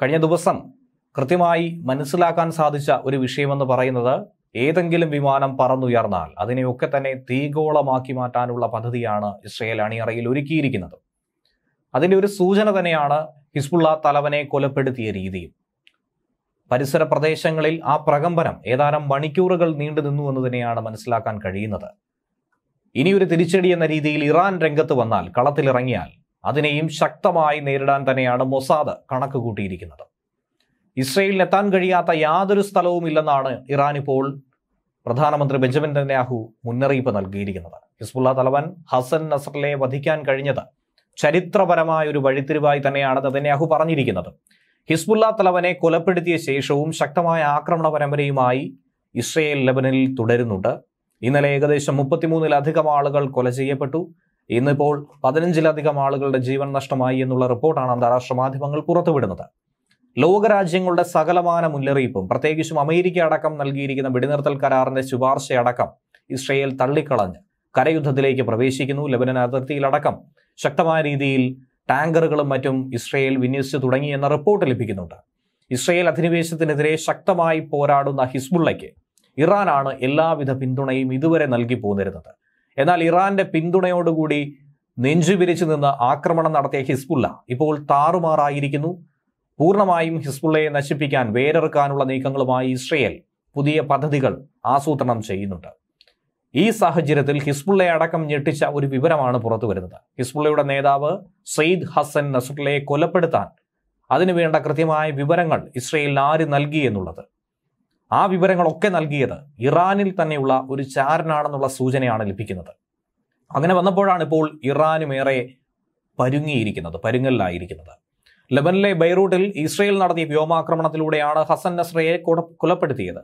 കഴിഞ്ഞ ദിവസം കൃത്യമായി മനസ്സിലാക്കാൻ സാധിച്ച ഒരു വിഷയമെന്ന് പറയുന്നത് ഏതെങ്കിലും വിമാനം പറന്നുയർന്നാൽ അതിനെയൊക്കെ തന്നെ തീഗോളമാക്കി മാറ്റാനുള്ള പദ്ധതിയാണ് ഇസ്രയേൽ അണിയറയിൽ ഒരുക്കിയിരിക്കുന്നത് അതിൻ്റെ ഒരു സൂചന തന്നെയാണ് ഹിസ്ബുള്ള തലവനെ കൊലപ്പെടുത്തിയ രീതിയും പരിസര പ്രദേശങ്ങളിൽ ആ പ്രകമ്പനം ഏതാനും മണിക്കൂറുകൾ നീണ്ടു നിന്നു എന്ന് തന്നെയാണ് മനസ്സിലാക്കാൻ കഴിയുന്നത് ഇനിയൊരു തിരിച്ചടി എന്ന രീതിയിൽ ഇറാൻ രംഗത്ത് വന്നാൽ കളത്തിലിറങ്ങിയാൽ അതിനെയും ശക്തമായി നേരിടാൻ തന്നെയാണ് മൊസാദ് കണക്ക് കൂട്ടിയിരിക്കുന്നത് ഇസ്രയേലിനെത്താൻ കഴിയാത്ത യാതൊരു സ്ഥലവും ഇല്ലെന്നാണ് ഇറാൻ ഇപ്പോൾ പ്രധാനമന്ത്രി ബെഞ്ചമിൻ നെന്യാഹു മുന്നറിയിപ്പ് നൽകിയിരിക്കുന്നത് ഹിസ്ബുല്ല തലവൻ ഹസൻ നസറിലെ വധിക്കാൻ കഴിഞ്ഞത് ചരിത്രപരമായ ഒരു വഴിത്തിരിവായി തന്നെയാണ് നെതന്യാഹു പറഞ്ഞിരിക്കുന്നത് ഹിസ്ബുല്ല തലവനെ കൊലപ്പെടുത്തിയ ശേഷവും ശക്തമായ ആക്രമണ പരമ്പരയുമായി ഇസ്രയേൽ ലെബനിൽ തുടരുന്നുണ്ട് ഇന്നലെ ഏകദേശം മുപ്പത്തിമൂന്നിലധികം ആളുകൾ കൊല ചെയ്യപ്പെട്ടു ഇന്നിപ്പോൾ പതിനഞ്ചിലധികം ആളുകളുടെ ജീവൻ നഷ്ടമായി എന്നുള്ള റിപ്പോർട്ടാണ് അന്താരാഷ്ട്ര മാധ്യമങ്ങൾ പുറത്തുവിടുന്നത് ലോകരാജ്യങ്ങളുടെ സകലമാന മുന്നറിയിപ്പും പ്രത്യേകിച്ചും അമേരിക്ക അടക്കം നൽകിയിരിക്കുന്ന വെടിനിർത്തൽ കരാറിന്റെ ശുപാർശയടക്കം ഇസ്രയേൽ തള്ളിക്കളഞ്ഞ് കരയുദ്ധത്തിലേക്ക് പ്രവേശിക്കുന്നു ലബനൻ അതിർത്തിയിലടക്കം ശക്തമായ രീതിയിൽ ടാങ്കറുകളും മറ്റും ഇസ്രയേൽ വിന്യസിച്ചു തുടങ്ങി എന്ന റിപ്പോർട്ട് ലഭിക്കുന്നുണ്ട് ഇസ്രയേൽ അധിനിവേശത്തിനെതിരെ ശക്തമായി പോരാടുന്ന ഹിസ്ബുള്ളയ്ക്ക് ഇറാനാണ് എല്ലാവിധ പിന്തുണയും ഇതുവരെ നൽകി പോന്നിരുന്നത് എന്നാൽ ഇറാന്റെ പിന്തുണയോടുകൂടി നെഞ്ചുപിരിച്ചു നിന്ന് ആക്രമണം നടത്തിയ ഹിസ്ബുള്ള ഇപ്പോൾ താറുമാറായിരിക്കുന്നു പൂർണ്ണമായും ഹിസ്ബുള്ളയെ നശിപ്പിക്കാൻ വേരെറുക്കാനുള്ള നീക്കങ്ങളുമായി ഇസ്രയേൽ പുതിയ പദ്ധതികൾ ആസൂത്രണം ചെയ്യുന്നുണ്ട് ഈ സാഹചര്യത്തിൽ ഹിസ്ബുള്ള അടക്കം ഞെട്ടിച്ച ഒരു വിവരമാണ് പുറത്തു വരുന്നത് ഹിസ്ബുള്ളയുടെ നേതാവ് സെയ്ദ് ഹസൻ നസറുള്ളയെ കൊലപ്പെടുത്താൻ അതിനുവേണ്ട കൃത്യമായ വിവരങ്ങൾ ഇസ്രയേലിന് ആര് നൽകി എന്നുള്ളത് ആ വിവരങ്ങളൊക്കെ നൽകിയത് ഇറാനിൽ തന്നെയുള്ള ഒരു ചാരനാണെന്നുള്ള സൂചനയാണ് ലഭിക്കുന്നത് അങ്ങനെ വന്നപ്പോഴാണ് ഇപ്പോൾ ഇറാനും ഏറെ പരുങ്ങിയിരിക്കുന്നത് പരുങ്ങലിലായിരിക്കുന്നത് ലബനിലെ ബൈറൂട്ടിൽ ഇസ്രയേൽ നടത്തിയ വ്യോമാക്രമണത്തിലൂടെയാണ് ഹസൻ നസ്രയെ കൊലപ്പെടുത്തിയത്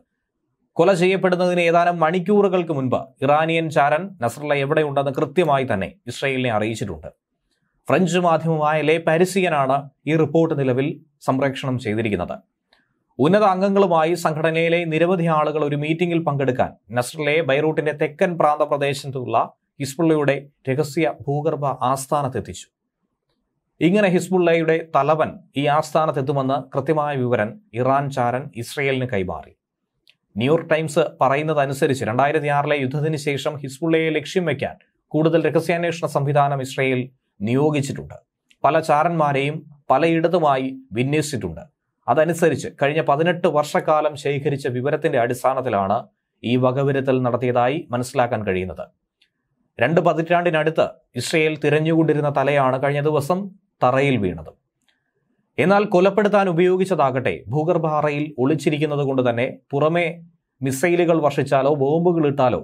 കൊല ചെയ്യപ്പെടുന്നതിന് ഏതാനും മണിക്കൂറുകൾക്ക് മുൻപ് ഇറാനിയൻ ചാരൻ നസ്രല്ല എവിടെയുണ്ടെന്ന് കൃത്യമായി തന്നെ ഇസ്രയേലിനെ അറിയിച്ചിട്ടുണ്ട് ഫ്രഞ്ച് മാധ്യമമായ ലെ പാരിസിയനാണ് ഈ റിപ്പോർട്ട് നിലവിൽ സംപ്രേക്ഷണം ചെയ്തിരിക്കുന്നത് ഉന്നത അംഗങ്ങളുമായി സംഘടനയിലെ നിരവധി ആളുകൾ ഒരു മീറ്റിംഗിൽ പങ്കെടുക്കാൻ നസ്റിലെ ബൈറൂട്ടിന്റെ തെക്കൻ പ്രാന്ത പ്രദേശത്തുള്ള ഹിസ്ബുള്ളയുടെ രഹസ്യ ഭൂഗർഭ ആസ്ഥാനത്തെത്തിച്ചു ഇങ്ങനെ ഹിസ്ബുള്ളയുടെ തലവൻ ഈ ആസ്ഥാനത്തെത്തുമെന്ന് കൃത്യമായ വിവരം ഇറാൻ ചാരൻ ഇസ്രയേലിന് കൈമാറി ന്യൂയോർക്ക് ടൈംസ് പറയുന്നതനുസരിച്ച് രണ്ടായിരത്തി ആറിലെ യുദ്ധത്തിന് ശേഷം ഹിസ്ബുള്ളയെ ലക്ഷ്യം വയ്ക്കാൻ കൂടുതൽ രഹസ്യാന്വേഷണ സംവിധാനം ഇസ്രയേൽ നിയോഗിച്ചിട്ടുണ്ട് പല ചാരന്മാരെയും പലയിടത്തുമായി വിന്യസിച്ചിട്ടുണ്ട് അതനുസരിച്ച് കഴിഞ്ഞ പതിനെട്ട് വർഷക്കാലം ശേഖരിച്ച വിവരത്തിന്റെ അടിസ്ഥാനത്തിലാണ് ഈ വകവിരുത്തൽ നടത്തിയതായി മനസ്സിലാക്കാൻ കഴിയുന്നത് രണ്ട് പതിറ്റാണ്ടിനടുത്ത് ഇസ്രയേൽ തിരഞ്ഞുകൊണ്ടിരുന്ന തലയാണ് കഴിഞ്ഞ ദിവസം തറയിൽ വീണത് എന്നാൽ കൊലപ്പെടുത്താൻ ഉപയോഗിച്ചതാകട്ടെ ഭൂഗർഭറയിൽ ഒളിച്ചിരിക്കുന്നത് കൊണ്ട് തന്നെ പുറമെ മിസൈലുകൾ വർഷിച്ചാലോ ബോംബുകൾ ഇട്ടാലോ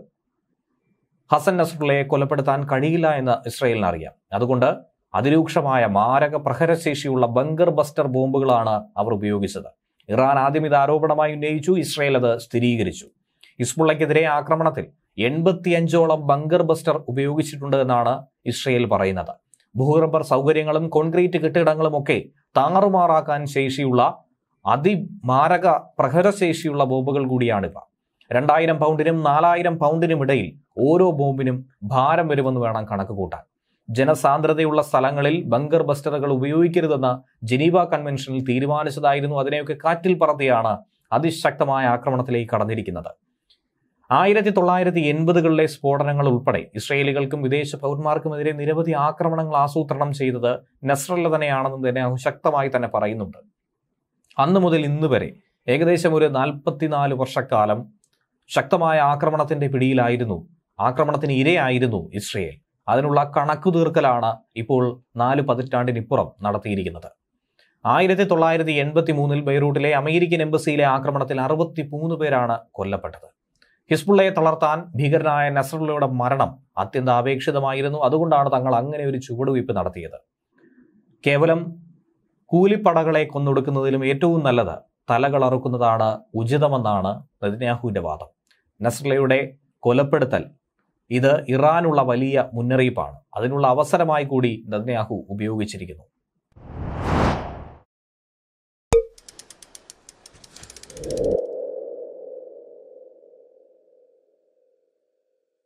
ഹസൻ നസ്രുള്ളയെ കൊലപ്പെടുത്താൻ കഴിയില്ല എന്ന് ഇസ്രയേലിനറിയാം അതുകൊണ്ട് അതിരൂക്ഷമായ മാരക പ്രഹരശേഷിയുള്ള ബങ്കർ ബസ്റ്റർ ബോംബുകളാണ് അവർ ഉപയോഗിച്ചത് ഇറാൻ ആദ്യം ഇത് ആരോപണമായി ഉന്നയിച്ചു ഇസ്രയേൽ അത് സ്ഥിരീകരിച്ചു ഇസ്മുള്ളയ്ക്കെതിരെ ആക്രമണത്തിൽ എൺപത്തിയഞ്ചോളം ബങ്കർ ബസ്റ്റർ ഉപയോഗിച്ചിട്ടുണ്ട് എന്നാണ് ഇസ്രയേൽ പറയുന്നത് ഭൂഗർഭ സൗകര്യങ്ങളും കോൺക്രീറ്റ് കെട്ടിടങ്ങളും ഒക്കെ താറുമാറാക്കാൻ ശേഷിയുള്ള അതിമാരക പ്രഹരശേഷിയുള്ള ബോംബുകൾ കൂടിയാണിവ രണ്ടായിരം പൗണ്ടിനും നാലായിരം പൗണ്ടിനും ഇടയിൽ ഓരോ ബോംബിനും ഭാരം വരുമെന്ന് വേണം കണക്ക് കൂട്ടാൻ ജനസാന്ദ്രതയുള്ള സ്ഥലങ്ങളിൽ ബങ്കർ ബസ്റ്ററുകൾ ഉപയോഗിക്കരുതെന്ന് ജനീവ കൺവെൻഷനിൽ തീരുമാനിച്ചതായിരുന്നു അതിനെയൊക്കെ കാറ്റിൽ പറത്തിയാണ് അതിശക്തമായ ആക്രമണത്തിലേക്ക് കടന്നിരിക്കുന്നത് ആയിരത്തി തൊള്ളായിരത്തി എൺപതുകളിലെ സ്ഫോടനങ്ങൾ ഉൾപ്പെടെ ഇസ്രയേലികൾക്കും വിദേശ പൗരന്മാർക്കുമെതിരെ നിരവധി ആക്രമണങ്ങൾ ആസൂത്രണം ചെയ്തത് നസ്രല്ല തന്നെയാണെന്ന് തന്നെ ശക്തമായി തന്നെ പറയുന്നുണ്ട് അന്നു മുതൽ ഇന്ന് വരെ ഏകദേശം ഒരു നാൽപ്പത്തിനാല് വർഷക്കാലം ശക്തമായ ആക്രമണത്തിന്റെ പിടിയിലായിരുന്നു ആക്രമണത്തിന് ഇരയായിരുന്നു ഇസ്രയേൽ അതിനുള്ള കണക്കു തീർക്കലാണ് ഇപ്പോൾ നാല് പതിറ്റാണ്ടിനിപ്പുറം നടത്തിയിരിക്കുന്നത് ആയിരത്തി തൊള്ളായിരത്തി എൺപത്തി മൂന്നിൽ ബെയ്റൂട്ടിലെ അമേരിക്കൻ എംബസിയിലെ ആക്രമണത്തിൽ അറുപത്തി മൂന്ന് പേരാണ് കൊല്ലപ്പെട്ടത് ഹിസ്ബുള്ളയെ തളർത്താൻ ഭീകരനായ നസറുള്ളയുടെ മരണം അത്യന്താപേക്ഷിതമായിരുന്നു അതുകൊണ്ടാണ് തങ്ങൾ അങ്ങനെ ഒരു ചുവടുവയ്പ് നടത്തിയത് കേവലം കൂലിപ്പടകളെ കൊന്നൊടുക്കുന്നതിലും ഏറ്റവും നല്ലത് തലകൾ അറുക്കുന്നതാണ് ഉചിതമെന്നാണ് നെതിന്യാഹുവിൻ്റെ വാദം നസ്രലയുടെ കൊലപ്പെടുത്തൽ ഇത് ഇറാനുള്ള വലിയ മുന്നറിയിപ്പാണ് അതിനുള്ള അവസരമായി കൂടി നദ്നയാഹു ഉപയോഗിച്ചിരിക്കുന്നു